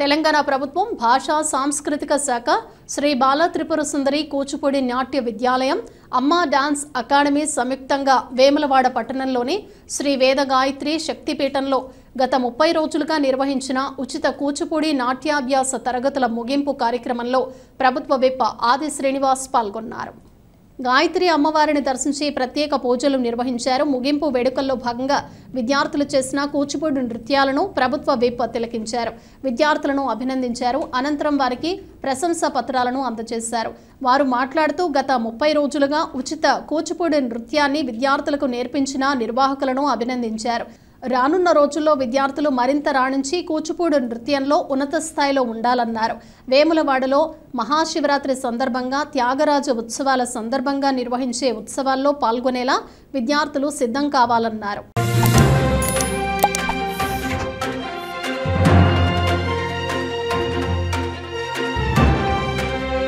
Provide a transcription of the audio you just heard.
తెలంగాణ ప్రభుత్వం భాషా సాంస్కృతిక శాఖ శ్రీ బాలత్రిపుర సుందరి కూచిపూడి నాట్య విద్యాలయం అమ్మ డాన్స్ అకాడమీ సంయుక్తంగా వేములవాడ పట్టణంలోని శ్రీ వేద గాయత్రి శక్తిపీఠంలో గత ముప్పై రోజులుగా నిర్వహించిన ఉచిత కూచిపూడి నాట్యాభ్యాస తరగతుల ముగింపు కార్యక్రమంలో ప్రభుత్వ విప్ ఆది శ్రీనివాస్ పాల్గొన్నారు గాయత్రి అమ్మవారిని దర్శించి ప్రత్యేక పూజలు నిర్వహించారు ముగింపు వేడుకల్లో భాగంగా విద్యార్థులు చేసిన కూచిపూడి నృత్యాలను ప్రభుత్వ విప్ తిలకించారు విద్యార్థులను అభినందించారు అనంతరం వారికి ప్రశంసా పత్రాలను అందజేశారు వారు మాట్లాడుతూ గత ముప్పై రోజులుగా ఉచిత కూచిపూడి నృత్యాన్ని విద్యార్థులకు నేర్పించిన నిర్వాహకులను అభినందించారు రానున్న రోజుల్లో విద్యార్థులు మరింత రాణించి కూచిపూడి నృత్యంలో ఉన్నత స్థాయిలో ఉండాలన్నారు వేములవాడలో మహాశివరాత్రి సందర్భంగా త్యాగరాజ ఉత్సవాల సందర్భంగా నిర్వహించే ఉత్సవాల్లో పాల్గొనేలా విద్యార్థులు సిద్ధం కావాలన్నారు